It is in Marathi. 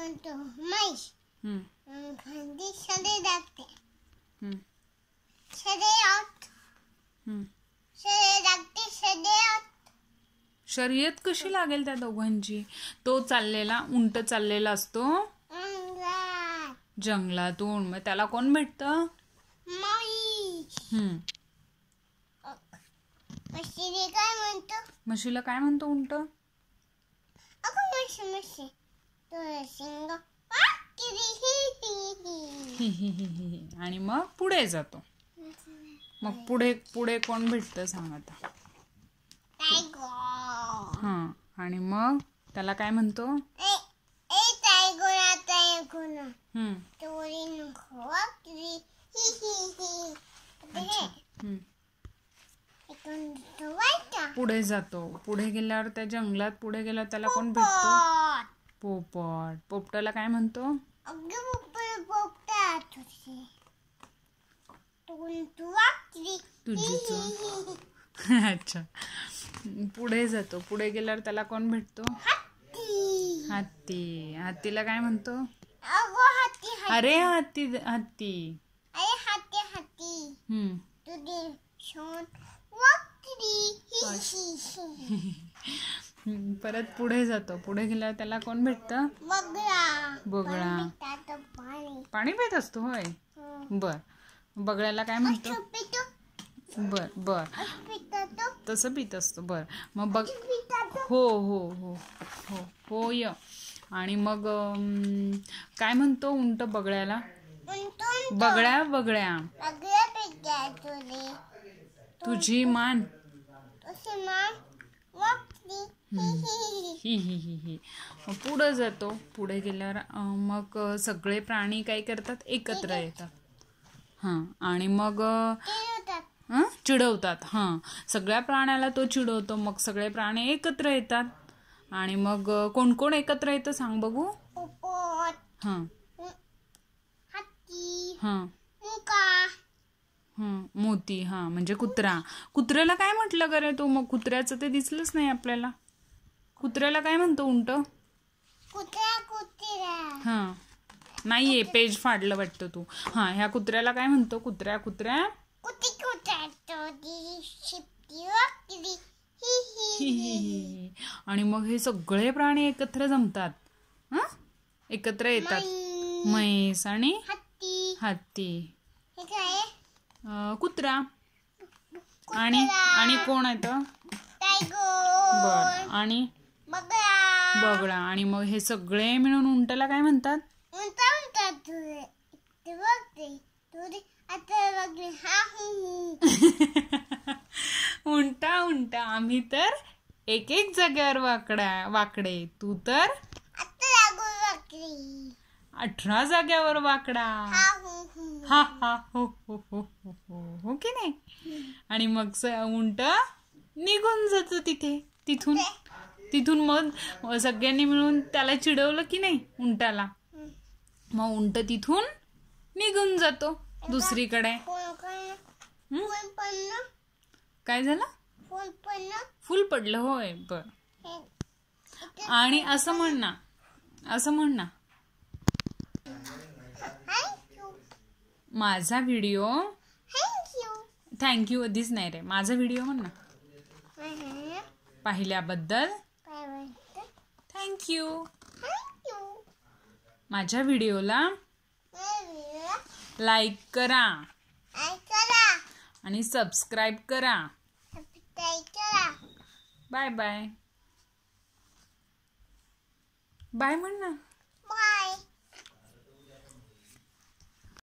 Pronto, mas hum. deixa de darte. Hum. शरीयत हं. शरीरात शरीयत शर्यत कशी लागेल त्या दोघांची तो चाललेला उंट चाललेला असतो जंगलात जंगलातून मग त्याला कोण भेटतं माई काय म्हणतो म्हशीला काय म्हणतो उंट अगं म्हशी म्हशी आणि मग पुढे जातो मग पुढे पुढे कोण भेटतं सांग आता हा आणि मग त्याला काय म्हणतो पुढे जातो पुढे गेल्यावर त्या जंगलात पुढे गेला त्याला कोण भेटतो पोपट पोपटाला काय म्हणतो अच्छा पुढे जातो पुढे गेल्यावर त्याला कोण भेटतो हत्ती हत्तीला काय म्हणतो अरे हत्ती हत्ती हम्म परत पुढे जातो पुढे गेल्यावर त्याला कोण भेटतं बगळा पाणी पित असतो होय बर बगळ्याला काय म्हणतो बर बर तस पित असतो बर मग बग हो हो हो हो हो य आणि मग काय म्हणतो उंट बगळ्याला बगळ्या बगळ्या तुझी मान मान पुढे पुढं जातो पुढे गेल्यावर मग सगळे प्राणी काय करतात एकत्र येतात हां आणि मग हां चिडवतात हां सगळ्या प्राण्याला तो चिडवतो मग सगळे प्राणी एकत्र येतात आणि मग कोण कोण एकत्र येतं सांग बघू हां हां मोती हां म्हणजे कुत्रा कुत्र्याला काय म्हटलं करे तू मग कुत्र्याचं ते दिसलंच नाही आपल्याला कुत्र्याला काय म्हणतो उंट हां नाहीये पेज फाडलं वाटतं तू हां ह्या कुत्र्याला काय म्हणतो कुत्र्या कुत्र्या आणि मग हे सगळे प्राणी एकत्र जमतात एकत्र येतात म्हैस आणि हत्ती कुत्रा आणि आणि कोण येतं बर आणि बगळा आणि मग हे सगळे मिळून उंटला काय म्हणतात उंटा तू उंटा उंटा आम्ही तर एक एक जागेवर वाकडा वाकडे तू तर अठरा जाग्यावर वाकडा हो, हो. हा हा हो हो हो हो हो, हो की नाही आणि मग उंट निघून जात तिथे तिथून तिथून मग सगळ्यांनी मिळून त्याला चिडवलं की नाही उंटाला मग उंट तिथून निघून जातो दुसरीकडे काय झालं फुल पडलं होय बर आणि असं म्हण ना असं म्हण ना माझा व्हिडिओ थँक्यू आधीच नाही रे माझा व्हिडिओ म्हण ना पाहिल्याबद्दल थँक्यू माझ्या व्हिडिओला लाईक करा आणि सबस्क्राईब करा बाय बाय बाय म्हण ना